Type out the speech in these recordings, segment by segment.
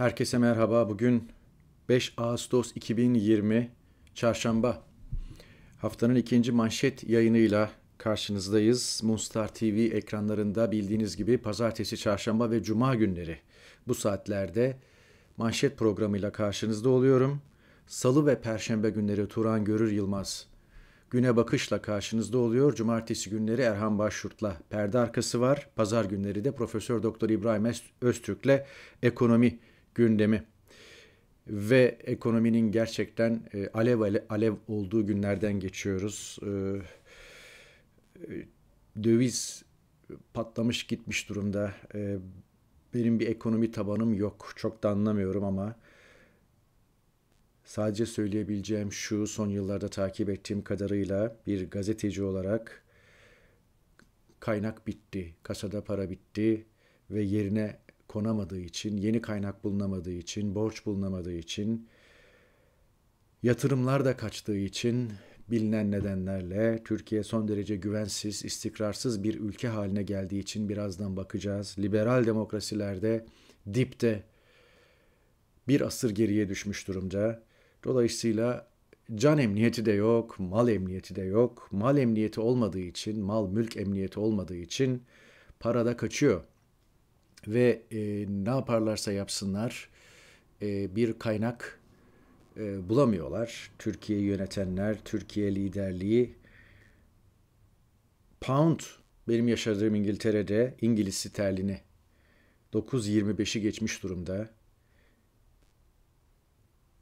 Herkese merhaba. Bugün 5 Ağustos 2020 Çarşamba. Haftanın ikinci manşet yayınıyla karşınızdayız. Mustar TV ekranlarında bildiğiniz gibi pazartesi, çarşamba ve cuma günleri bu saatlerde manşet programıyla karşınızda oluyorum. Salı ve perşembe günleri Turan Görür Yılmaz Güne Bakış'la karşınızda oluyor. Cumartesi günleri Erhan Başşurt'la Perde Arkası var. Pazar günleri de Profesör Doktor İbrahim Öztürk'le Ekonomi gündemi ve ekonominin gerçekten e, alev alev olduğu günlerden geçiyoruz. E, e, döviz patlamış gitmiş durumda. E, benim bir ekonomi tabanım yok. Çok da anlamıyorum ama sadece söyleyebileceğim şu son yıllarda takip ettiğim kadarıyla bir gazeteci olarak kaynak bitti, kasada para bitti ve yerine konamadığı için, yeni kaynak bulunamadığı için, borç bulunamadığı için, yatırımlar da kaçtığı için bilinen nedenlerle Türkiye son derece güvensiz, istikrarsız bir ülke haline geldiği için birazdan bakacağız. Liberal demokrasilerde dipte bir asır geriye düşmüş durumda. Dolayısıyla can emniyeti de yok, mal emniyeti de yok. Mal emniyeti olmadığı için, mal mülk emniyeti olmadığı için para da kaçıyor ve e, ne yaparlarsa yapsınlar e, bir kaynak e, bulamıyorlar. Türkiye yönetenler, Türkiye liderliği pound benim yaşadığım İngiltere'de İngiliz sterlini 9.25'i geçmiş durumda.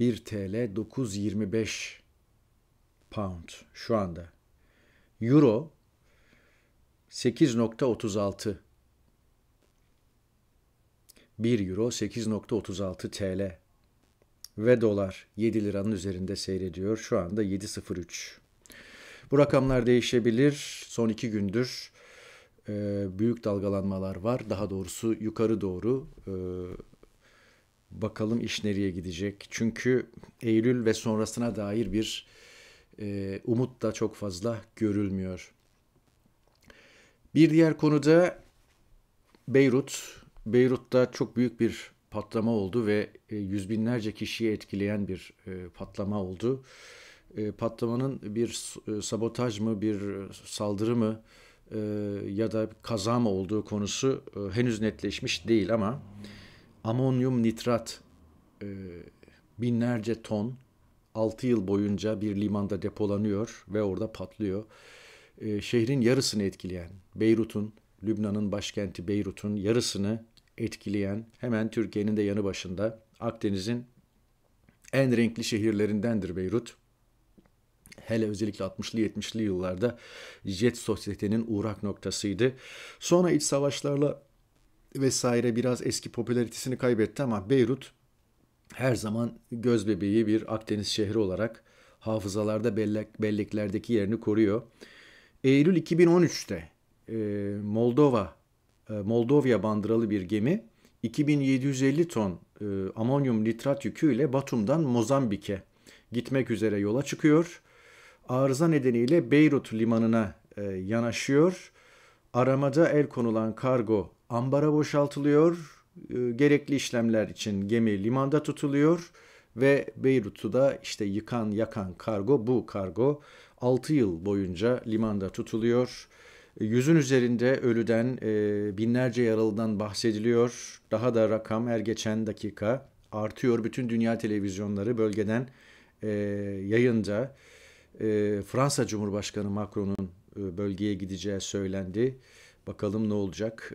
1 TL 9.25 pound şu anda. Euro 8.36 1 euro 8.36 TL ve dolar 7 liranın üzerinde seyrediyor. Şu anda 7.03. Bu rakamlar değişebilir. Son iki gündür e, büyük dalgalanmalar var. Daha doğrusu yukarı doğru e, bakalım iş nereye gidecek. Çünkü Eylül ve sonrasına dair bir e, umut da çok fazla görülmüyor. Bir diğer konuda Beyrut Beyrut'ta çok büyük bir patlama oldu ve e, yüz binlerce kişiyi etkileyen bir e, patlama oldu. E, patlamanın bir sabotaj mı, bir saldırı mı ya da kaza mı olduğu konusu henüz netleşmiş değil ama amonyum nitrat binlerce ton 6 yıl boyunca bir limanda depolanıyor ve orada patlıyor. Şehrin yarısını etkileyen Beyrut'un, Lübnan'ın başkenti Beyrut'un yarısını etkileyen hemen Türkiye'nin de yanı başında Akdeniz'in en renkli şehirlerindendir Beyrut. Hele özellikle 60'lı 70'li yıllarda jet sosyetenin uğrak noktasıydı. Sonra iç savaşlarla vesaire biraz eski popülaritesini kaybetti ama Beyrut her zaman göz bebeği bir Akdeniz şehri olarak hafızalarda bellek, belleklerdeki yerini koruyor. Eylül 2013'te e, Moldova e, Moldova bandıralı bir gemi 2750 ton e, amonyum nitrat yüküyle Batum'dan Mozambik'e gitmek üzere yola çıkıyor. Arıza nedeniyle Beyrut limanına e, yanaşıyor. Aramada el konulan kargo ambara boşaltılıyor. E, gerekli işlemler için gemi limanda tutuluyor ve Beyrut'u da işte yıkan yakan kargo bu kargo 6 yıl boyunca limanda tutuluyor. Yüzün üzerinde ölüden, e, binlerce yaralıdan bahsediliyor. Daha da rakam her geçen dakika artıyor. Bütün dünya televizyonları bölgeden e, yayında. E, Fransa Cumhurbaşkanı Macron'un bölgeye gideceği söylendi. Bakalım ne olacak.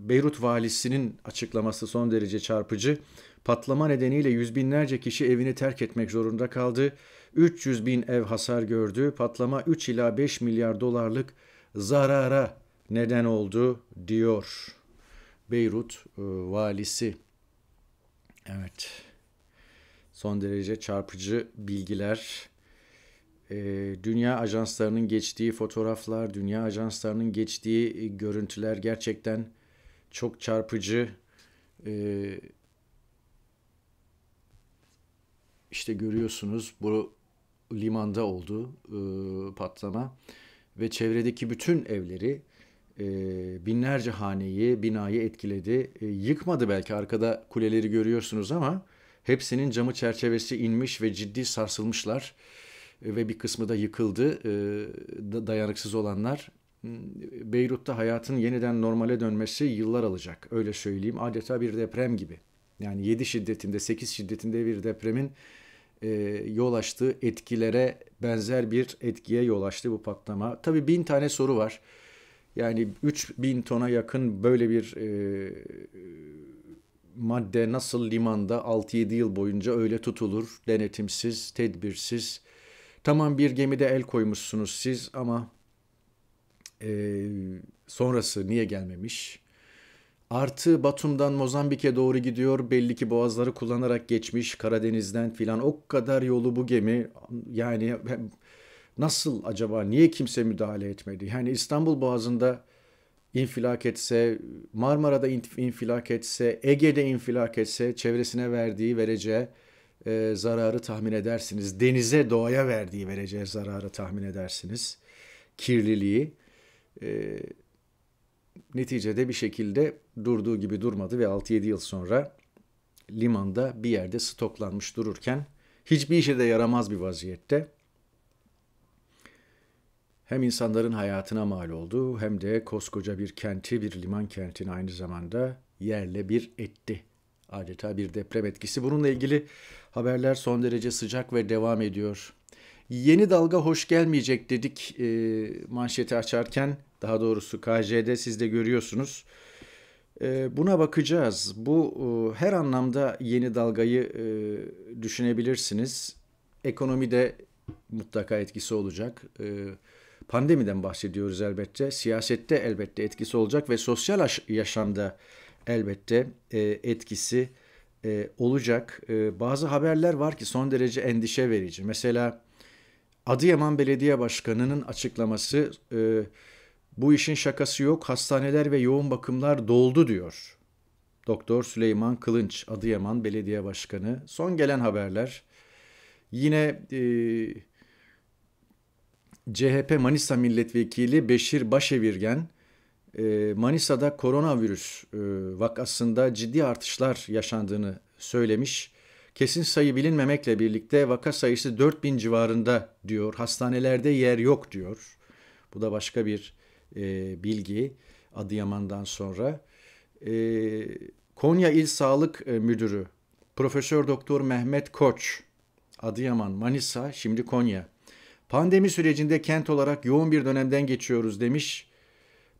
Beyrut valisinin açıklaması son derece çarpıcı. Patlama nedeniyle yüz binlerce kişi evini terk etmek zorunda kaldı. 300 bin ev hasar gördü. Patlama 3 ila 5 milyar dolarlık zarara neden oldu diyor Beyrut e, valisi. Evet. Son derece çarpıcı bilgiler. E, dünya ajanslarının geçtiği fotoğraflar, dünya ajanslarının geçtiği e, görüntüler gerçekten çok çarpıcı. E, işte görüyorsunuz bu limanda oldu e, patlama ve çevredeki bütün evleri e, binlerce haneyi, binayı etkiledi. E, yıkmadı belki arkada kuleleri görüyorsunuz ama hepsinin camı çerçevesi inmiş ve ciddi sarsılmışlar e, ve bir kısmı da yıkıldı. dayanıksız olanlar hmm, Beyrut'ta hayatın yeniden normale dönmesi yıllar alacak. Öyle söyleyeyim. Adeta bir deprem gibi. Yani 7 şiddetinde, 8 şiddetinde bir depremin e, yol açtığı etkilere benzer bir etkiye yol açtı bu patlama. Tabi bin tane soru var. Yani 3000 tona yakın böyle bir e, madde nasıl limanda 6-7 yıl boyunca öyle tutulur? Denetimsiz, tedbirsiz. Tamam bir gemide el koymuşsunuz siz ama e, sonrası niye gelmemiş? Artı Batum'dan Mozambik'e doğru gidiyor. Belli ki boğazları kullanarak geçmiş Karadeniz'den filan. O kadar yolu bu gemi yani nasıl acaba niye kimse müdahale etmedi? Yani İstanbul Boğazı'nda infilak etse, Marmara'da infilak etse, Ege'de infilak etse çevresine verdiği vereceği e, zararı tahmin edersiniz. Denize, doğaya verdiği vereceği zararı tahmin edersiniz. Kirliliği. E, neticede bir şekilde durduğu gibi durmadı ve 6-7 yıl sonra limanda bir yerde stoklanmış dururken hiçbir işe de yaramaz bir vaziyette hem insanların hayatına mal oldu hem de koskoca bir kenti, bir liman kentini aynı zamanda yerle bir etti. Adeta bir deprem etkisi. Bununla ilgili haberler son derece sıcak ve devam ediyor. Yeni dalga hoş gelmeyecek dedik e, manşeti açarken daha doğrusu KJ'de siz de görüyorsunuz. Ee, buna bakacağız. Bu e, her anlamda yeni dalgayı e, düşünebilirsiniz. Ekonomide mutlaka etkisi olacak. Ee, pandemiden bahsediyoruz elbette. Siyasette elbette etkisi olacak ve sosyal yaşamda elbette e, etkisi olacak. Ee, bazı haberler var ki son derece endişe verici. Mesela Adıyaman Belediye Başkanı'nın açıklaması... Bu işin şakası yok, hastaneler ve yoğun bakımlar doldu diyor. Doktor Süleyman Kılınç, Adıyaman Belediye Başkanı. Son gelen haberler. Yine e, CHP Manisa Milletvekili Beşir Başevirgen, e, Manisa'da koronavirüs e, vakasında ciddi artışlar yaşandığını söylemiş. Kesin sayı bilinmemekle birlikte vaka sayısı 4000 civarında diyor. Hastanelerde yer yok diyor. Bu da başka bir e, bilgi Adıyaman'dan sonra. E, Konya İl Sağlık e, Müdürü Profesör Doktor Mehmet Koç, Adıyaman, Manisa, şimdi Konya. Pandemi sürecinde kent olarak yoğun bir dönemden geçiyoruz demiş.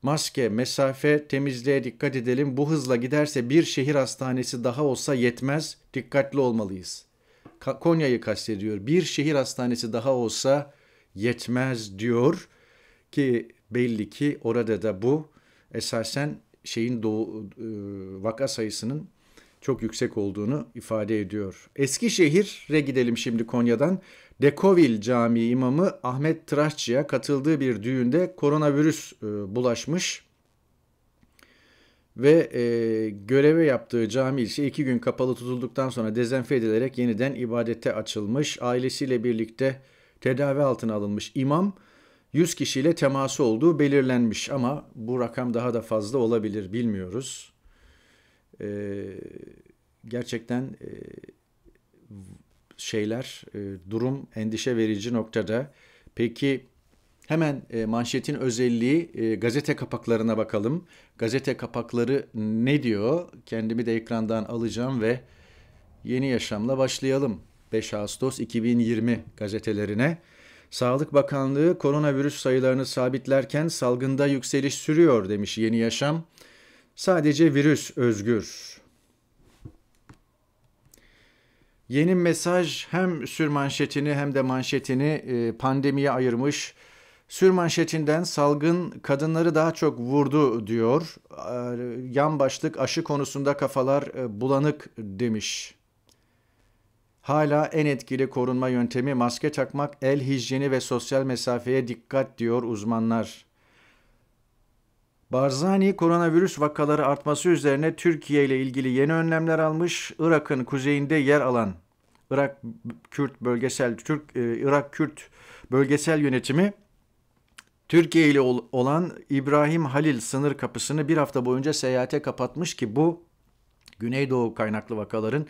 Maske, mesafe, temizliğe dikkat edelim. Bu hızla giderse bir şehir hastanesi daha olsa yetmez. Dikkatli olmalıyız. Ka- Konya'yı kastediyor. Bir şehir hastanesi daha olsa yetmez diyor ki belli ki orada da bu esasen şeyin doğu, e, vaka sayısının çok yüksek olduğunu ifade ediyor. Eskişehir'e gidelim şimdi Konya'dan. Dekovil Camii imamı Ahmet Tıraşçı'ya katıldığı bir düğünde koronavirüs e, bulaşmış ve e, göreve yaptığı cami ise iki gün kapalı tutulduktan sonra dezenfe edilerek yeniden ibadete açılmış. Ailesiyle birlikte tedavi altına alınmış imam 100 kişiyle teması olduğu belirlenmiş ama bu rakam daha da fazla olabilir bilmiyoruz. Ee, gerçekten e, şeyler, e, durum endişe verici noktada. Peki hemen e, manşetin özelliği e, gazete kapaklarına bakalım. Gazete kapakları ne diyor? Kendimi de ekrandan alacağım ve yeni yaşamla başlayalım. 5 Ağustos 2020 gazetelerine. Sağlık Bakanlığı koronavirüs sayılarını sabitlerken salgında yükseliş sürüyor demiş Yeni Yaşam. Sadece virüs özgür. Yeni mesaj hem sür manşetini hem de manşetini e, pandemiye ayırmış. sür manşetinden salgın kadınları daha çok vurdu diyor. E, yan başlık aşı konusunda kafalar e, bulanık demiş. Hala en etkili korunma yöntemi maske takmak, el hijyeni ve sosyal mesafeye dikkat diyor uzmanlar. Barzani koronavirüs vakaları artması üzerine Türkiye ile ilgili yeni önlemler almış. Irak'ın kuzeyinde yer alan Irak Kürt bölgesel Türk e, Irak Kürt bölgesel yönetimi Türkiye ile olan İbrahim Halil sınır kapısını bir hafta boyunca seyahate kapatmış ki bu Güneydoğu kaynaklı vakaların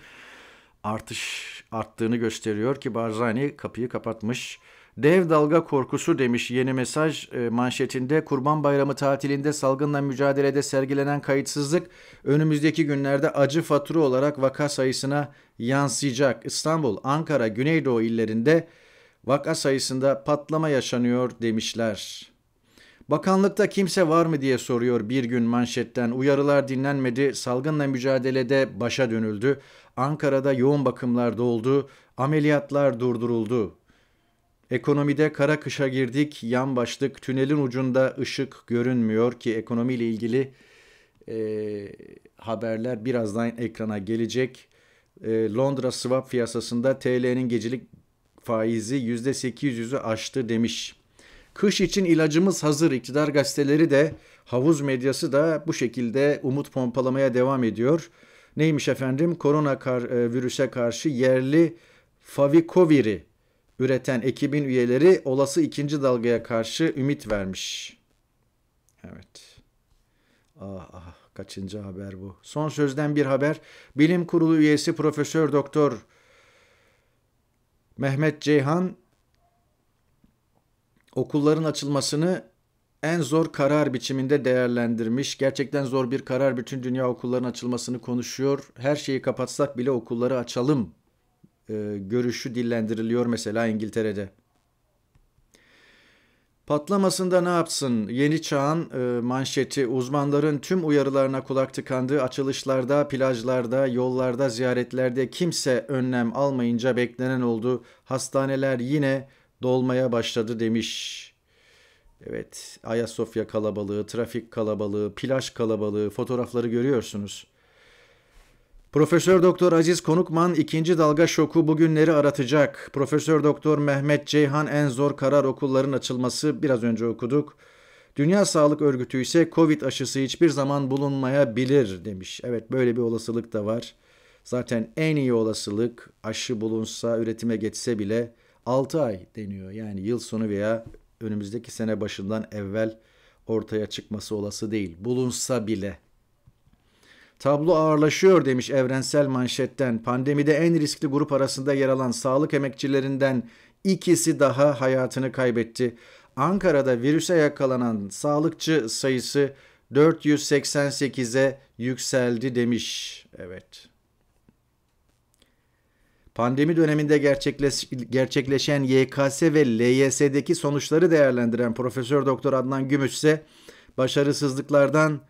artış arttığını gösteriyor ki Barzani kapıyı kapatmış. Dev dalga korkusu demiş yeni mesaj e, manşetinde Kurban Bayramı tatilinde salgınla mücadelede sergilenen kayıtsızlık önümüzdeki günlerde acı fatura olarak vaka sayısına yansıyacak. İstanbul, Ankara, Güneydoğu illerinde vaka sayısında patlama yaşanıyor demişler. Bakanlıkta kimse var mı diye soruyor bir gün manşetten. Uyarılar dinlenmedi, salgınla mücadelede başa dönüldü. Ankara'da yoğun bakımlar doldu, ameliyatlar durduruldu. Ekonomide kara kışa girdik, yan başlık, tünelin ucunda ışık görünmüyor ki ekonomiyle ilgili e, haberler birazdan ekrana gelecek. E, Londra swap piyasasında TL'nin gecelik faizi %800'ü aştı demiş. Kış için ilacımız hazır iktidar gazeteleri de havuz medyası da bu şekilde umut pompalamaya devam ediyor. Neymiş efendim? Korona kar, e, virüse karşı yerli Favikoviri üreten ekibin üyeleri olası ikinci dalgaya karşı ümit vermiş. Evet. Ah ah kaçıncı haber bu? Son sözden bir haber. Bilim Kurulu üyesi Profesör Doktor Mehmet Ceyhan okulların açılmasını en zor karar biçiminde değerlendirmiş. Gerçekten zor bir karar. Bütün dünya okulların açılmasını konuşuyor. Her şeyi kapatsak bile okulları açalım e, görüşü dillendiriliyor mesela İngiltere'de. Patlamasında ne yapsın? Yeni Çağ'ın e, manşeti uzmanların tüm uyarılarına kulak tıkandığı açılışlarda, plajlarda, yollarda, ziyaretlerde kimse önlem almayınca beklenen oldu. Hastaneler yine dolmaya başladı demiş. Evet, Ayasofya kalabalığı, trafik kalabalığı, plaj kalabalığı fotoğrafları görüyorsunuz. Profesör Doktor Aziz Konukman ikinci dalga şoku bugünleri aratacak. Profesör Doktor Mehmet Ceyhan en zor karar okulların açılması biraz önce okuduk. Dünya Sağlık Örgütü ise Covid aşısı hiçbir zaman bulunmayabilir demiş. Evet böyle bir olasılık da var. Zaten en iyi olasılık aşı bulunsa üretime geçse bile 6 ay deniyor. Yani yıl sonu veya önümüzdeki sene başından evvel ortaya çıkması olası değil. Bulunsa bile. Tablo ağırlaşıyor demiş evrensel manşetten. Pandemide en riskli grup arasında yer alan sağlık emekçilerinden ikisi daha hayatını kaybetti. Ankara'da virüse yakalanan sağlıkçı sayısı 488'e yükseldi demiş. Evet pandemi döneminde gerçekleş, gerçekleşen YKS ve LYS'deki sonuçları değerlendiren Profesör Doktor Adnan Gümüş ise başarısızlıklardan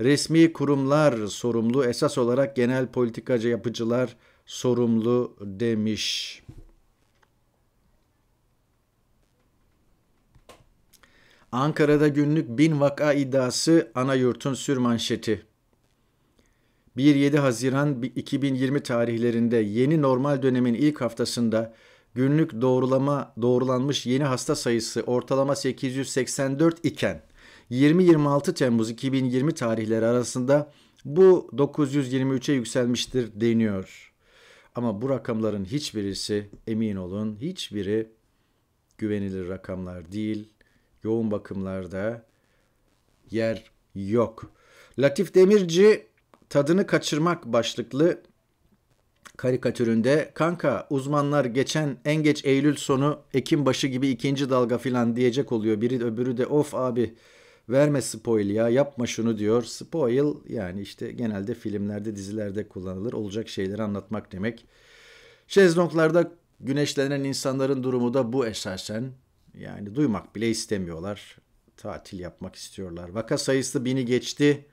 resmi kurumlar sorumlu esas olarak genel politikacı yapıcılar sorumlu demiş. Ankara'da günlük bin vaka iddiası ana yurtun sürmanşeti. 1-7 Haziran 2020 tarihlerinde yeni normal dönemin ilk haftasında günlük doğrulama doğrulanmış yeni hasta sayısı ortalama 884 iken 20-26 Temmuz 2020 tarihleri arasında bu 923'e yükselmiştir deniyor. Ama bu rakamların hiçbirisi emin olun hiçbiri güvenilir rakamlar değil. Yoğun bakımlarda yer yok. Latif Demirci Tadını Kaçırmak başlıklı karikatüründe kanka uzmanlar geçen en geç Eylül sonu Ekim başı gibi ikinci dalga filan diyecek oluyor. Biri öbürü de of abi verme spoil ya yapma şunu diyor. Spoil yani işte genelde filmlerde dizilerde kullanılır olacak şeyleri anlatmak demek. Şezlonglarda güneşlenen insanların durumu da bu esasen. Yani duymak bile istemiyorlar. Tatil yapmak istiyorlar. Vaka sayısı bini geçti.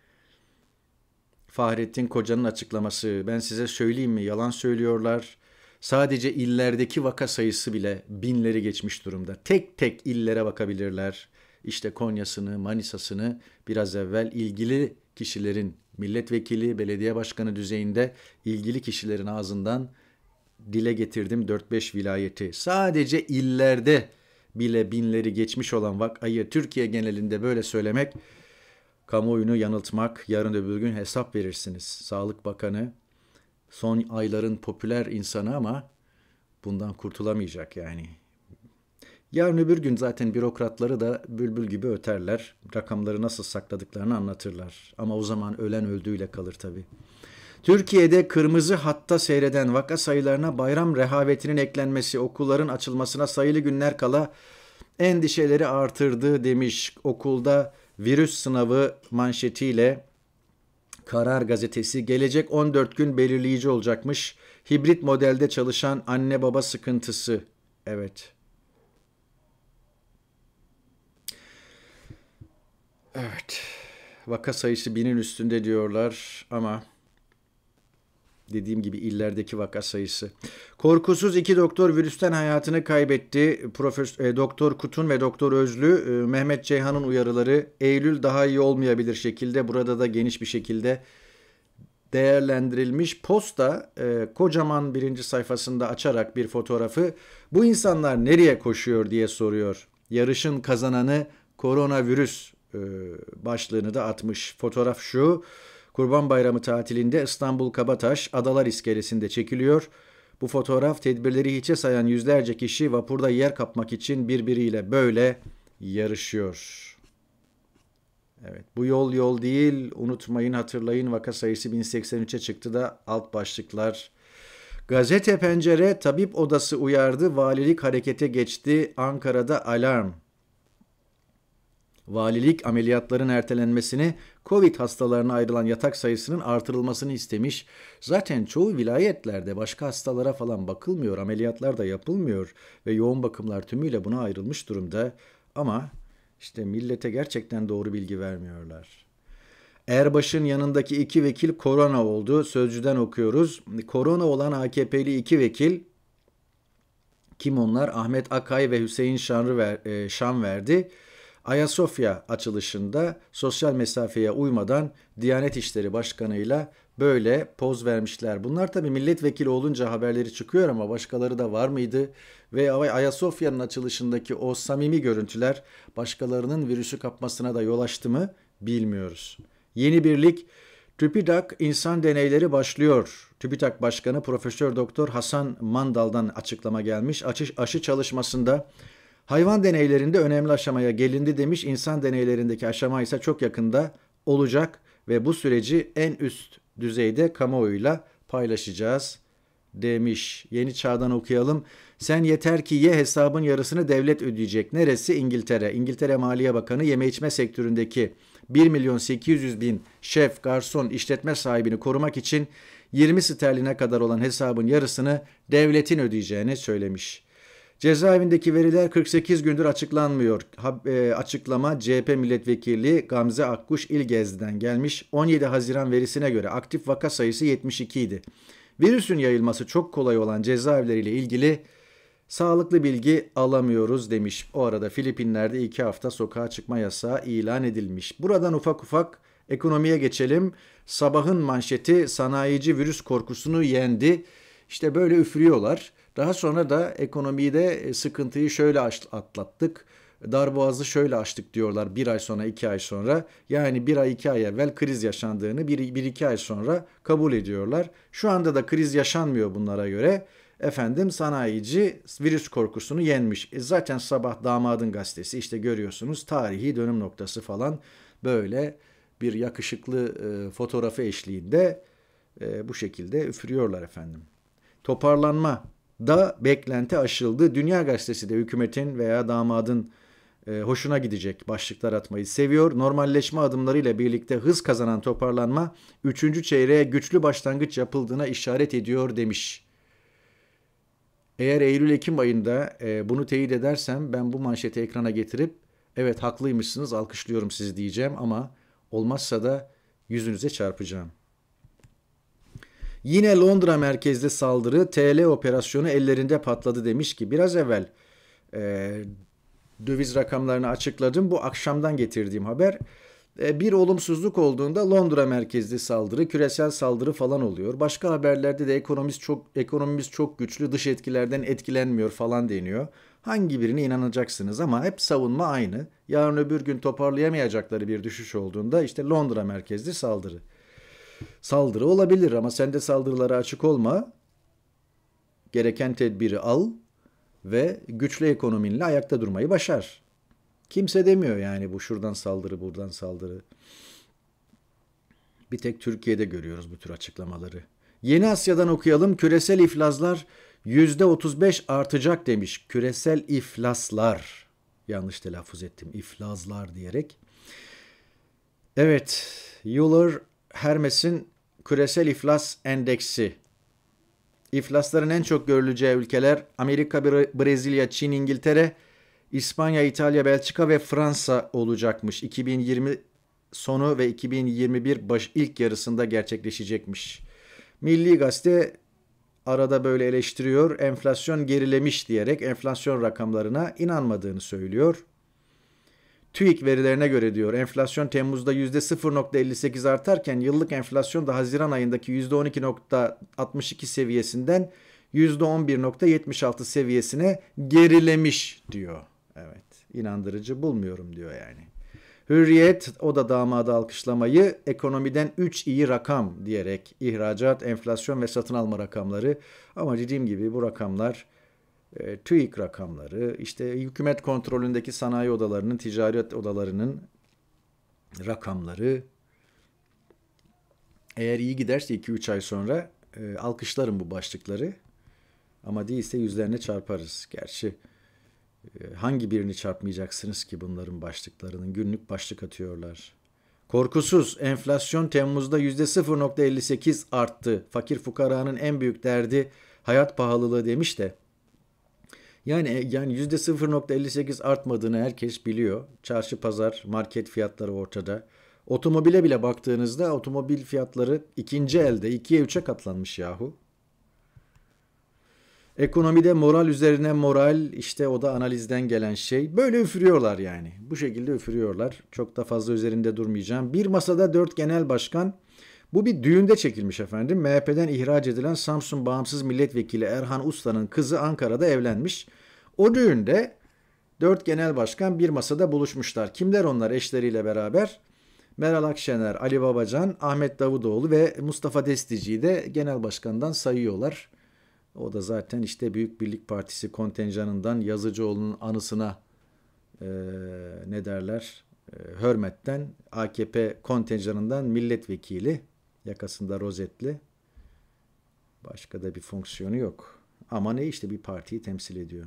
Fahrettin Koca'nın açıklaması. Ben size söyleyeyim mi yalan söylüyorlar. Sadece illerdeki vaka sayısı bile binleri geçmiş durumda. Tek tek illere bakabilirler. İşte Konya'sını, Manisa'sını biraz evvel ilgili kişilerin milletvekili, belediye başkanı düzeyinde ilgili kişilerin ağzından dile getirdim 4-5 vilayeti. Sadece illerde bile binleri geçmiş olan vakayı Türkiye genelinde böyle söylemek Kamuoyunu yanıltmak, yarın öbür gün hesap verirsiniz. Sağlık Bakanı son ayların popüler insanı ama bundan kurtulamayacak yani. Yarın öbür gün zaten bürokratları da bülbül gibi öterler. Rakamları nasıl sakladıklarını anlatırlar. Ama o zaman ölen öldüğüyle kalır tabii. Türkiye'de kırmızı hatta seyreden vaka sayılarına bayram rehavetinin eklenmesi, okulların açılmasına sayılı günler kala endişeleri artırdı demiş. Okulda virüs sınavı manşetiyle Karar gazetesi gelecek 14 gün belirleyici olacakmış. Hibrit modelde çalışan anne baba sıkıntısı. Evet. Evet. Vaka sayısı binin üstünde diyorlar ama Dediğim gibi illerdeki vaka sayısı. Korkusuz iki doktor virüsten hayatını kaybetti. Profesör, e, Doktor Kutun ve Doktor Özlü e, Mehmet Ceyhan'ın uyarıları Eylül daha iyi olmayabilir şekilde burada da geniş bir şekilde değerlendirilmiş. Posta e, kocaman birinci sayfasında açarak bir fotoğrafı bu insanlar nereye koşuyor diye soruyor. Yarışın kazananı koronavirüs e, başlığını da atmış. Fotoğraf şu. Kurban Bayramı tatilinde İstanbul Kabataş Adalar iskelesinde çekiliyor. Bu fotoğraf tedbirleri hiçe sayan yüzlerce kişi vapurda yer kapmak için birbiriyle böyle yarışıyor. Evet bu yol yol değil unutmayın hatırlayın vaka sayısı 1083'e çıktı da alt başlıklar. Gazete Pencere tabip odası uyardı valilik harekete geçti Ankara'da alarm valilik ameliyatların ertelenmesini, Covid hastalarına ayrılan yatak sayısının artırılmasını istemiş. Zaten çoğu vilayetlerde başka hastalara falan bakılmıyor, ameliyatlar da yapılmıyor ve yoğun bakımlar tümüyle buna ayrılmış durumda. Ama işte millete gerçekten doğru bilgi vermiyorlar. Erbaş'ın yanındaki iki vekil korona oldu. Sözcüden okuyoruz. Korona olan AKP'li iki vekil kim onlar? Ahmet Akay ve Hüseyin Şanrı ver, e, Şan verdi. Ayasofya açılışında sosyal mesafeye uymadan Diyanet İşleri Başkanı'yla böyle poz vermişler. Bunlar tabi milletvekili olunca haberleri çıkıyor ama başkaları da var mıydı? Ve Ayasofya'nın açılışındaki o samimi görüntüler başkalarının virüsü kapmasına da yol açtı mı bilmiyoruz. Yeni birlik TÜBİTAK insan deneyleri başlıyor. TÜBİTAK Başkanı Profesör Doktor Hasan Mandal'dan açıklama gelmiş. Aşı, aşı çalışmasında Hayvan deneylerinde önemli aşamaya gelindi demiş. İnsan deneylerindeki aşama ise çok yakında olacak ve bu süreci en üst düzeyde kamuoyuyla paylaşacağız demiş. Yeni Çağ'dan okuyalım. Sen yeter ki ye hesabın yarısını devlet ödeyecek. Neresi? İngiltere. İngiltere Maliye Bakanı yeme içme sektöründeki 1 milyon 800 bin şef, garson, işletme sahibini korumak için 20 sterline kadar olan hesabın yarısını devletin ödeyeceğini söylemiş. Cezaevindeki veriler 48 gündür açıklanmıyor. E, açıklama CHP milletvekili Gamze Akkuş İlgez'den gelmiş. 17 Haziran verisine göre aktif vaka sayısı 72 idi. Virüsün yayılması çok kolay olan cezaevleriyle ilgili sağlıklı bilgi alamıyoruz demiş. O arada Filipinler'de 2 hafta sokağa çıkma yasağı ilan edilmiş. Buradan ufak ufak ekonomiye geçelim. Sabahın manşeti sanayici virüs korkusunu yendi. İşte böyle üfürüyorlar. Daha sonra da ekonomide e, sıkıntıyı şöyle atlattık. Darboğaz'ı şöyle açtık diyorlar bir ay sonra iki ay sonra. Yani bir ay iki ay evvel kriz yaşandığını bir, bir iki ay sonra kabul ediyorlar. Şu anda da kriz yaşanmıyor bunlara göre. Efendim sanayici virüs korkusunu yenmiş. E zaten sabah damadın gazetesi işte görüyorsunuz tarihi dönüm noktası falan böyle bir yakışıklı e, fotoğrafı eşliğinde e, bu şekilde üfürüyorlar efendim. Toparlanma da beklenti aşıldı. Dünya Gazetesi de hükümetin veya damadın e, hoşuna gidecek başlıklar atmayı seviyor. Normalleşme adımlarıyla birlikte hız kazanan toparlanma 3. çeyreğe güçlü başlangıç yapıldığına işaret ediyor demiş. Eğer Eylül-Ekim ayında e, bunu teyit edersem ben bu manşeti ekrana getirip evet haklıymışsınız alkışlıyorum sizi diyeceğim ama olmazsa da yüzünüze çarpacağım. Yine Londra merkezli saldırı TL operasyonu ellerinde patladı demiş ki biraz evvel e, döviz rakamlarını açıkladım. Bu akşamdan getirdiğim haber. E, bir olumsuzluk olduğunda Londra merkezli saldırı, küresel saldırı falan oluyor. Başka haberlerde de ekonomimiz çok ekonomimiz çok güçlü, dış etkilerden etkilenmiyor falan deniyor. Hangi birine inanacaksınız ama hep savunma aynı. Yarın öbür gün toparlayamayacakları bir düşüş olduğunda işte Londra merkezli saldırı saldırı olabilir ama sen de saldırılara açık olma. Gereken tedbiri al ve güçlü ekonominle ayakta durmayı başar. Kimse demiyor yani bu şuradan saldırı buradan saldırı. Bir tek Türkiye'de görüyoruz bu tür açıklamaları. Yeni Asya'dan okuyalım. Küresel iflaslar %35 artacak demiş. Küresel iflaslar. Yanlış telaffuz ettim. İflaslar diyerek. Evet. Euler Hermes'in küresel iflas endeksi. İflasların en çok görüleceği ülkeler Amerika, Brezilya, Çin, İngiltere, İspanya, İtalya, Belçika ve Fransa olacakmış. 2020 sonu ve 2021 baş ilk yarısında gerçekleşecekmiş. Milli Gazete arada böyle eleştiriyor. Enflasyon gerilemiş diyerek enflasyon rakamlarına inanmadığını söylüyor. TÜİK verilerine göre diyor enflasyon Temmuz'da %0.58 artarken yıllık enflasyon da Haziran ayındaki %12.62 seviyesinden %11.76 seviyesine gerilemiş diyor. Evet inandırıcı bulmuyorum diyor yani. Hürriyet o da damadı alkışlamayı ekonomiden 3 iyi rakam diyerek ihracat, enflasyon ve satın alma rakamları ama dediğim gibi bu rakamlar e, TÜİK rakamları, işte hükümet kontrolündeki sanayi odalarının, ticaret odalarının rakamları. Eğer iyi giderse 2-3 ay sonra e, alkışlarım bu başlıkları. Ama değilse yüzlerine çarparız. Gerçi e, hangi birini çarpmayacaksınız ki bunların başlıklarının? Günlük başlık atıyorlar. Korkusuz enflasyon Temmuz'da %0.58 arttı. Fakir fukaranın en büyük derdi hayat pahalılığı demiş de yani e, yani %0.58 artmadığını herkes biliyor. Çarşı, pazar, market fiyatları ortada. Otomobile bile baktığınızda otomobil fiyatları ikinci elde 2'ye 3'e katlanmış yahu. Ekonomide moral üzerine moral işte o da analizden gelen şey. Böyle üfürüyorlar yani. Bu şekilde üfürüyorlar. Çok da fazla üzerinde durmayacağım. Bir masada dört genel başkan bu bir düğünde çekilmiş efendim. MHP'den ihraç edilen Samsun Bağımsız Milletvekili Erhan Usta'nın kızı Ankara'da evlenmiş. O düğünde dört genel başkan bir masada buluşmuşlar. Kimler onlar eşleriyle beraber? Meral Akşener, Ali Babacan, Ahmet Davutoğlu ve Mustafa Destici'yi de genel başkandan sayıyorlar. O da zaten işte Büyük Birlik Partisi kontenjanından Yazıcıoğlu'nun anısına e, ne derler? E, hürmetten AKP kontenjanından milletvekili Yakasında rozetli. Başka da bir fonksiyonu yok. Ama ne işte bir partiyi temsil ediyor.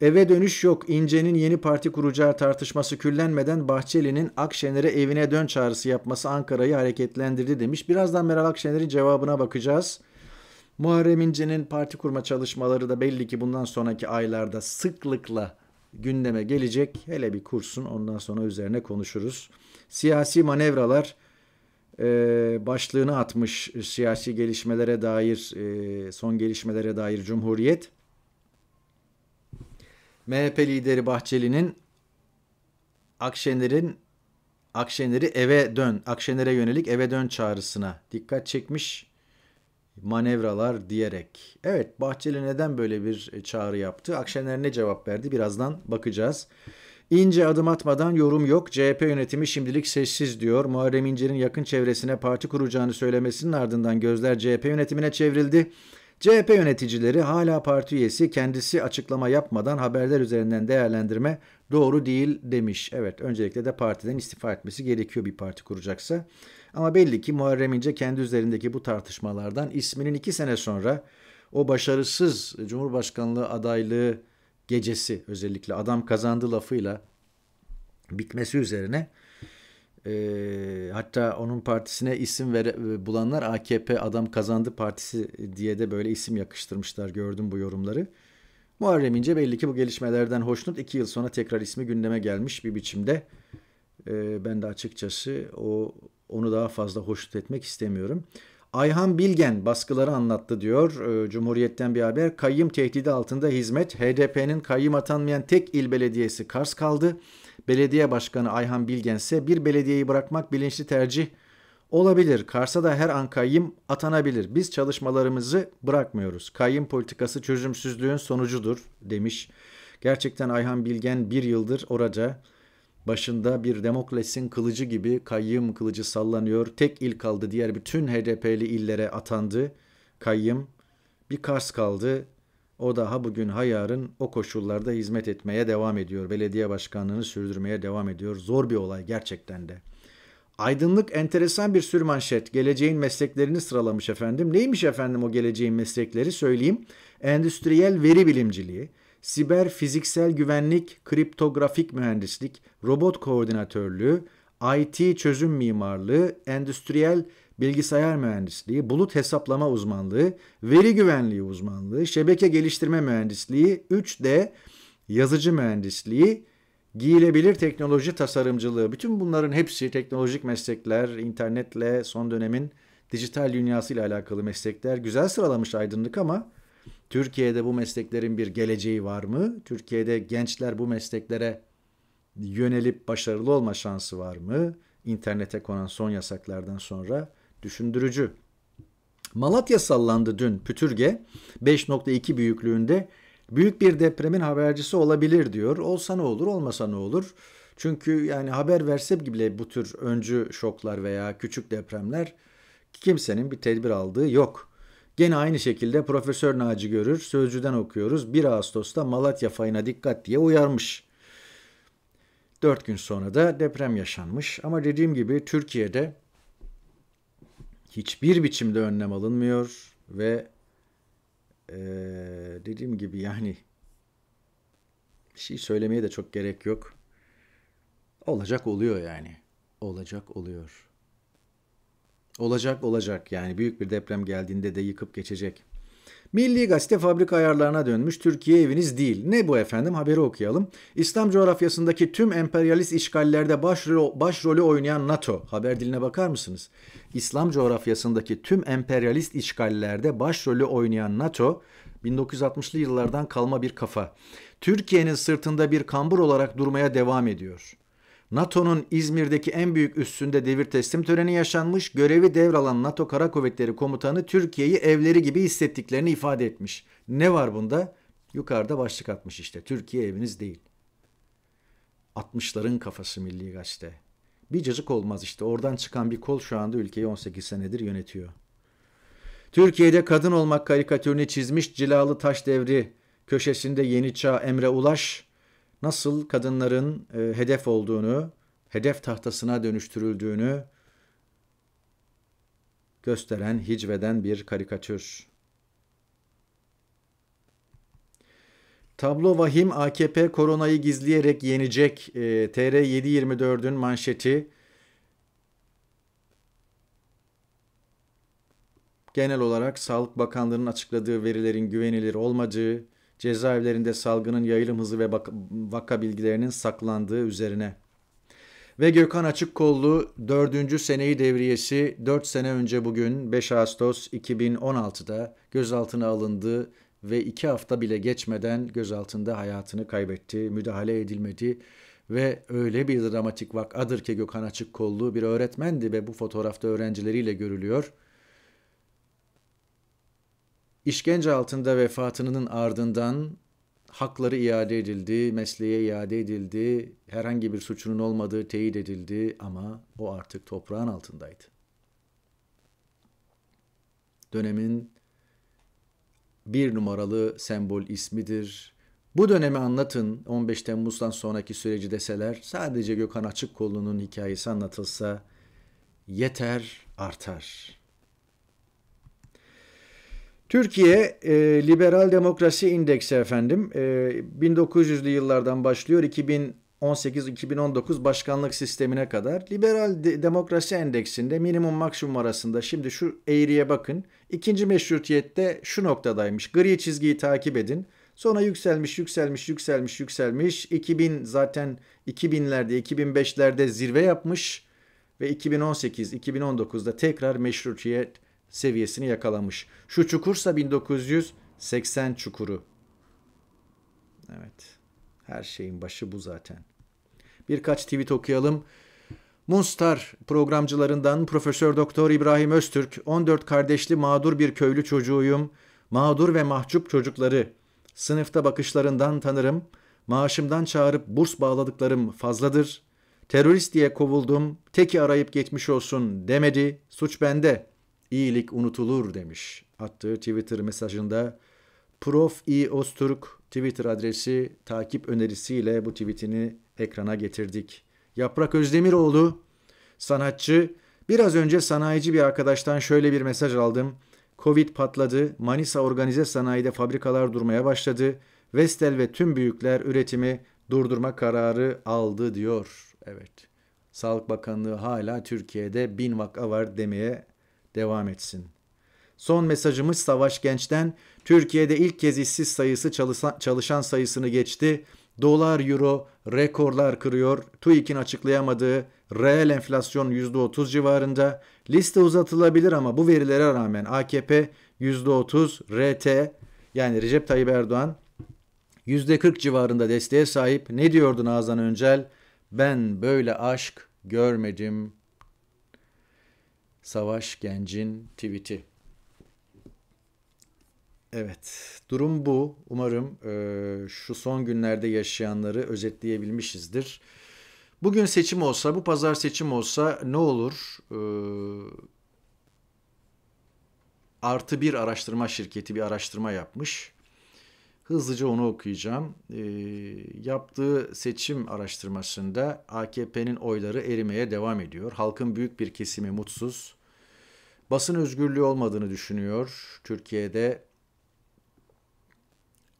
Eve dönüş yok. İnce'nin yeni parti kuracağı tartışması küllenmeden Bahçeli'nin Akşener'e evine dön çağrısı yapması Ankara'yı hareketlendirdi demiş. Birazdan Meral Akşener'in cevabına bakacağız. Muharrem İnce'nin parti kurma çalışmaları da belli ki bundan sonraki aylarda sıklıkla gündeme gelecek. Hele bir kursun ondan sonra üzerine konuşuruz. Siyasi manevralar e, başlığını atmış siyasi gelişmelere dair, e, son gelişmelere dair Cumhuriyet. MHP lideri Bahçeli'nin Akşener'in Akşener'i eve dön, Akşener'e yönelik eve dön çağrısına dikkat çekmiş manevralar diyerek. Evet Bahçeli neden böyle bir e, çağrı yaptı? Akşener ne cevap verdi? Birazdan bakacağız. İnce adım atmadan yorum yok. CHP yönetimi şimdilik sessiz diyor. Muharrem İnce'nin yakın çevresine parti kuracağını söylemesinin ardından gözler CHP yönetimine çevrildi. CHP yöneticileri hala parti üyesi kendisi açıklama yapmadan haberler üzerinden değerlendirme doğru değil demiş. Evet öncelikle de partiden istifa etmesi gerekiyor bir parti kuracaksa. Ama belli ki Muharrem İnce kendi üzerindeki bu tartışmalardan isminin iki sene sonra o başarısız Cumhurbaşkanlığı adaylığı gecesi özellikle adam kazandı lafıyla bitmesi üzerine e, hatta onun partisine isim vere, e, bulanlar AKP adam kazandı partisi diye de böyle isim yakıştırmışlar gördüm bu yorumları. Muharrem İnce belli ki bu gelişmelerden hoşnut. iki yıl sonra tekrar ismi gündeme gelmiş bir biçimde. E, ben de açıkçası o onu daha fazla hoşnut etmek istemiyorum. Ayhan Bilgen baskıları anlattı diyor e, Cumhuriyet'ten bir haber. Kayyım tehdidi altında hizmet. HDP'nin kayyım atanmayan tek il belediyesi Kars kaldı. Belediye Başkanı Ayhan Bilgen ise bir belediyeyi bırakmak bilinçli tercih olabilir. Kars'a da her an kayyım atanabilir. Biz çalışmalarımızı bırakmıyoruz. Kayyım politikası çözümsüzlüğün sonucudur demiş. Gerçekten Ayhan Bilgen bir yıldır orada. Başında bir Demokles'in kılıcı gibi kayyım kılıcı sallanıyor. Tek il kaldı diğer bütün HDP'li illere atandı. Kayyım bir Kars kaldı. O daha bugün hayarın o koşullarda hizmet etmeye devam ediyor. Belediye başkanlığını sürdürmeye devam ediyor. Zor bir olay gerçekten de. Aydınlık enteresan bir sürmanşet. Geleceğin mesleklerini sıralamış efendim. Neymiş efendim o geleceğin meslekleri söyleyeyim. Endüstriyel veri bilimciliği, siber fiziksel güvenlik, kriptografik mühendislik, robot koordinatörlüğü, IT çözüm mimarlığı, endüstriyel bilgisayar mühendisliği, bulut hesaplama uzmanlığı, veri güvenliği uzmanlığı, şebeke geliştirme mühendisliği, 3D yazıcı mühendisliği, giyilebilir teknoloji tasarımcılığı. Bütün bunların hepsi teknolojik meslekler, internetle son dönemin dijital dünyasıyla alakalı meslekler. Güzel sıralamış aydınlık ama Türkiye'de bu mesleklerin bir geleceği var mı? Türkiye'de gençler bu mesleklere yönelip başarılı olma şansı var mı? İnternete konan son yasaklardan sonra düşündürücü. Malatya sallandı dün pütürge 5.2 büyüklüğünde büyük bir depremin habercisi olabilir diyor. Olsa ne olur olmasa ne olur? Çünkü yani haber verse bile bu tür öncü şoklar veya küçük depremler kimsenin bir tedbir aldığı yok. Gene aynı şekilde Profesör Naci Görür sözcüden okuyoruz 1 Ağustos'ta Malatya fayına dikkat diye uyarmış. Dört gün sonra da deprem yaşanmış. Ama dediğim gibi Türkiye'de hiçbir biçimde önlem alınmıyor ve e, dediğim gibi yani bir şey söylemeye de çok gerek yok. Olacak oluyor yani. Olacak oluyor. Olacak olacak yani büyük bir deprem geldiğinde de yıkıp geçecek. Milli Gazete fabrika ayarlarına dönmüş Türkiye eviniz değil. Ne bu efendim haberi okuyalım. İslam coğrafyasındaki tüm emperyalist işgallerde başrol, başrolü oynayan NATO. Haber diline bakar mısınız? İslam coğrafyasındaki tüm emperyalist işgallerde başrolü oynayan NATO 1960'lı yıllardan kalma bir kafa. Türkiye'nin sırtında bir kambur olarak durmaya devam ediyor. NATO'nun İzmir'deki en büyük üssünde devir teslim töreni yaşanmış, görevi devralan NATO Kara Kuvvetleri Komutanı Türkiye'yi evleri gibi hissettiklerini ifade etmiş. Ne var bunda? Yukarıda başlık atmış işte. Türkiye eviniz değil. 60'ların kafası Milli Gazete. Bir cacık olmaz işte. Oradan çıkan bir kol şu anda ülkeyi 18 senedir yönetiyor. Türkiye'de kadın olmak karikatürünü çizmiş cilalı taş devri köşesinde Yeni Çağ Emre Ulaş nasıl kadınların e, hedef olduğunu, hedef tahtasına dönüştürüldüğünü gösteren hicveden bir karikatür. Tablo vahim AKP koronayı gizleyerek yenecek. E, TR724'ün manşeti. Genel olarak Sağlık Bakanlığı'nın açıkladığı verilerin güvenilir olmadığı, cezaevlerinde salgının yayılım hızı ve vaka bilgilerinin saklandığı üzerine. Ve Gökhan Açıkkollu 4. seneyi devriyesi 4 sene önce bugün 5 Ağustos 2016'da gözaltına alındı ve 2 hafta bile geçmeden gözaltında hayatını kaybetti. Müdahale edilmedi ve öyle bir dramatik vakadır ki Gökhan Açıkkollu bir öğretmendi ve bu fotoğrafta öğrencileriyle görülüyor.'' işkence altında vefatının ardından hakları iade edildi, mesleğe iade edildi, herhangi bir suçunun olmadığı teyit edildi ama o artık toprağın altındaydı. Dönemin bir numaralı sembol ismidir. Bu dönemi anlatın 15 Temmuz'dan sonraki süreci deseler sadece Gökhan Açıkkollu'nun hikayesi anlatılsa yeter artar.'' Türkiye e, Liberal Demokrasi İndeksi efendim e, 1900'lü yıllardan başlıyor 2018-2019 başkanlık sistemine kadar Liberal De- Demokrasi Endeksinde minimum maksimum arasında şimdi şu eğriye bakın. ikinci meşrutiyette şu noktadaymış gri çizgiyi takip edin. Sonra yükselmiş yükselmiş yükselmiş yükselmiş 2000 zaten 2000'lerde 2005'lerde zirve yapmış ve 2018-2019'da tekrar meşrutiyet seviyesini yakalamış. Şu çukursa 1980 çukuru. Evet. Her şeyin başı bu zaten. Birkaç tweet okuyalım. Munstar programcılarından Profesör Doktor İbrahim Öztürk, 14 kardeşli mağdur bir köylü çocuğuyum. Mağdur ve mahcup çocukları sınıfta bakışlarından tanırım. Maaşımdan çağırıp burs bağladıklarım fazladır. Terörist diye kovuldum. Teki arayıp geçmiş olsun demedi. Suç bende iyilik unutulur demiş. Attığı Twitter mesajında Prof. İ. Osturk Twitter adresi takip önerisiyle bu tweetini ekrana getirdik. Yaprak Özdemiroğlu sanatçı biraz önce sanayici bir arkadaştan şöyle bir mesaj aldım. Covid patladı. Manisa organize sanayide fabrikalar durmaya başladı. Vestel ve tüm büyükler üretimi durdurma kararı aldı diyor. Evet. Sağlık Bakanlığı hala Türkiye'de bin vaka var demeye devam etsin. Son mesajımız Savaş Genç'ten Türkiye'de ilk kez işsiz sayısı çalışan sayısını geçti. Dolar, euro rekorlar kırıyor. TÜİK'in açıklayamadığı reel enflasyon %30 civarında. Liste uzatılabilir ama bu verilere rağmen AKP %30, RT yani Recep Tayyip Erdoğan %40 civarında desteğe sahip. Ne diyordu Nazan Öncel? Ben böyle aşk görmedim Savaş Genc'in tweet'i. Evet, durum bu. Umarım e, şu son günlerde yaşayanları özetleyebilmişizdir. Bugün seçim olsa, bu pazar seçim olsa ne olur? E, artı bir araştırma şirketi bir araştırma yapmış. Hızlıca onu okuyacağım. E, yaptığı seçim araştırmasında AKP'nin oyları erimeye devam ediyor. Halkın büyük bir kesimi mutsuz. Basın özgürlüğü olmadığını düşünüyor. Türkiye'de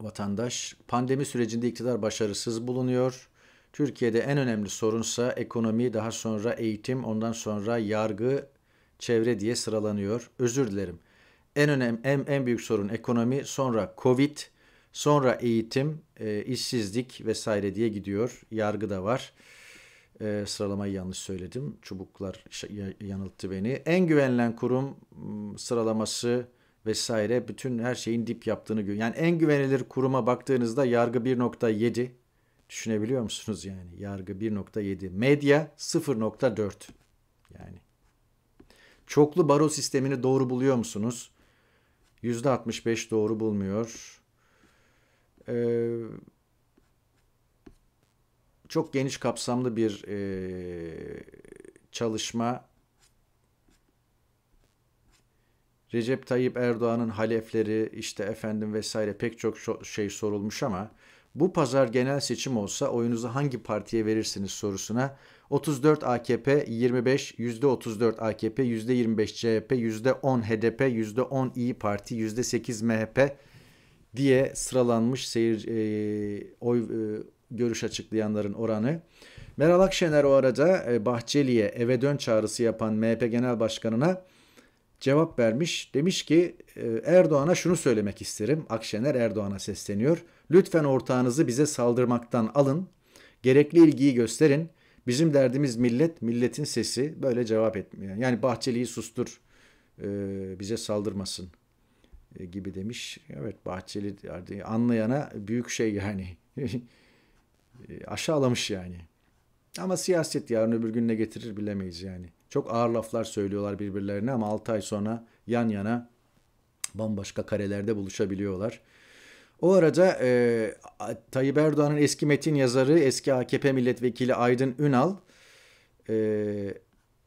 vatandaş pandemi sürecinde iktidar başarısız bulunuyor. Türkiye'de en önemli sorunsa ekonomi, daha sonra eğitim, ondan sonra yargı, çevre diye sıralanıyor. Özür dilerim. En önemli en, en büyük sorun ekonomi, sonra Covid, Sonra eğitim, e, işsizlik vesaire diye gidiyor. Yargı da var. E, sıralamayı yanlış söyledim. Çubuklar yanılttı beni. En güvenilen kurum sıralaması vesaire bütün her şeyin dip yaptığını görüyor. Yani en güvenilir kuruma baktığınızda yargı 1.7 düşünebiliyor musunuz yani? Yargı 1.7, medya 0.4. Yani çoklu baro sistemini doğru buluyor musunuz? %65 doğru bulmuyor e, çok geniş kapsamlı bir e, çalışma Recep Tayyip Erdoğan'ın halefleri işte efendim vesaire pek çok şey sorulmuş ama bu pazar genel seçim olsa oyunuzu hangi partiye verirsiniz sorusuna 34 AKP, 25, %34 AKP, %25 CHP, %10 HDP, %10 İyi Parti, %8 MHP, diye sıralanmış seyir e, oy e, görüş açıklayanların oranı. Meral Akşener o arada e, Bahçeli'ye eve dön çağrısı yapan MHP Genel Başkanı'na cevap vermiş. Demiş ki e, Erdoğan'a şunu söylemek isterim. Akşener Erdoğan'a sesleniyor. Lütfen ortağınızı bize saldırmaktan alın. Gerekli ilgiyi gösterin. Bizim derdimiz millet, milletin sesi böyle cevap etmiyor. Yani Bahçeli'yi sustur, e, bize saldırmasın e, gibi demiş. Evet Bahçeli anlayana büyük şey yani. E, aşağılamış yani. Ama siyaset yarın öbür gün ne getirir bilemeyiz yani. Çok ağır laflar söylüyorlar birbirlerine ama 6 ay sonra yan yana bambaşka karelerde buluşabiliyorlar. O arada e, Tayyip Erdoğan'ın eski metin yazarı, eski AKP milletvekili Aydın Ünal, e,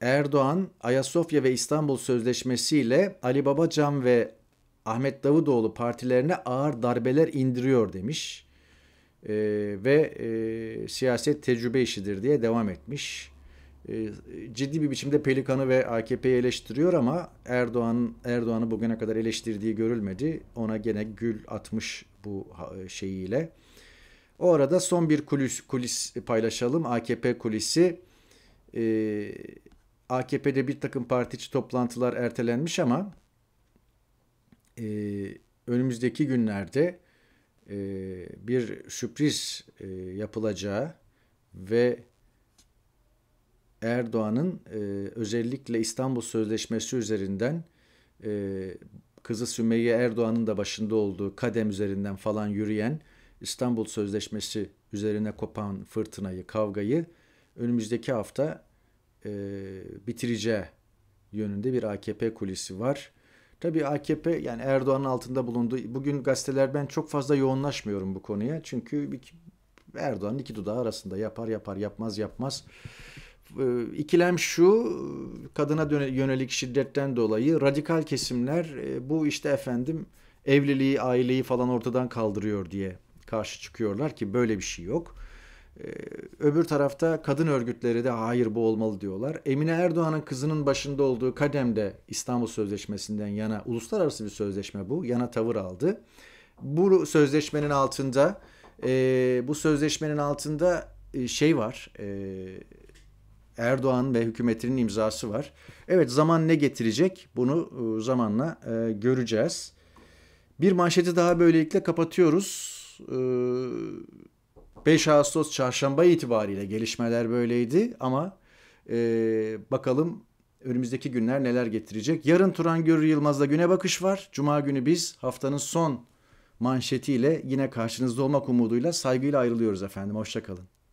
Erdoğan Ayasofya ve İstanbul Sözleşmesi ile Ali Babacan ve Ahmet Davutoğlu partilerine ağır darbeler indiriyor demiş. E, ve e, siyaset tecrübe işidir diye devam etmiş. E, ciddi bir biçimde Pelikan'ı ve AKP'yi eleştiriyor ama Erdoğan Erdoğan'ı bugüne kadar eleştirdiği görülmedi. Ona gene gül atmış bu şeyiyle. O arada son bir kulis, kulis paylaşalım. AKP kulisi. E, ee, AKP'de bir takım parti toplantılar ertelenmiş ama e, önümüzdeki günlerde e, bir sürpriz e, yapılacağı ve Erdoğan'ın e, özellikle İstanbul Sözleşmesi üzerinden e, kızı Sümeyye Erdoğan'ın da başında olduğu kadem üzerinden falan yürüyen İstanbul Sözleşmesi üzerine kopan fırtınayı, kavgayı önümüzdeki hafta e, bitireceği yönünde bir AKP kulisi var. Tabii AKP yani Erdoğan'ın altında bulundu. Bugün gazeteler ben çok fazla yoğunlaşmıyorum bu konuya. Çünkü Erdoğan iki dudağı arasında yapar yapar yapmaz yapmaz. Ee, ikilem şu kadına yönelik şiddetten dolayı radikal kesimler e, bu işte efendim evliliği aileyi falan ortadan kaldırıyor diye karşı çıkıyorlar ki böyle bir şey yok. Ee, öbür tarafta kadın örgütleri de hayır bu olmalı diyorlar. Emine Erdoğan'ın kızının başında olduğu kademde İstanbul Sözleşmesi'nden yana uluslararası bir sözleşme bu. Yana tavır aldı. Bu sözleşmenin altında e, bu sözleşmenin altında e, şey var. E, Erdoğan ve hükümetinin imzası var. Evet zaman ne getirecek bunu zamanla göreceğiz. Bir manşeti daha böylelikle kapatıyoruz. 5 Ağustos çarşamba itibariyle gelişmeler böyleydi ama e, bakalım önümüzdeki günler neler getirecek. Yarın Turan Görür Yılmaz'la güne bakış var. Cuma günü biz haftanın son manşetiyle yine karşınızda olmak umuduyla saygıyla ayrılıyoruz efendim. Hoşçakalın.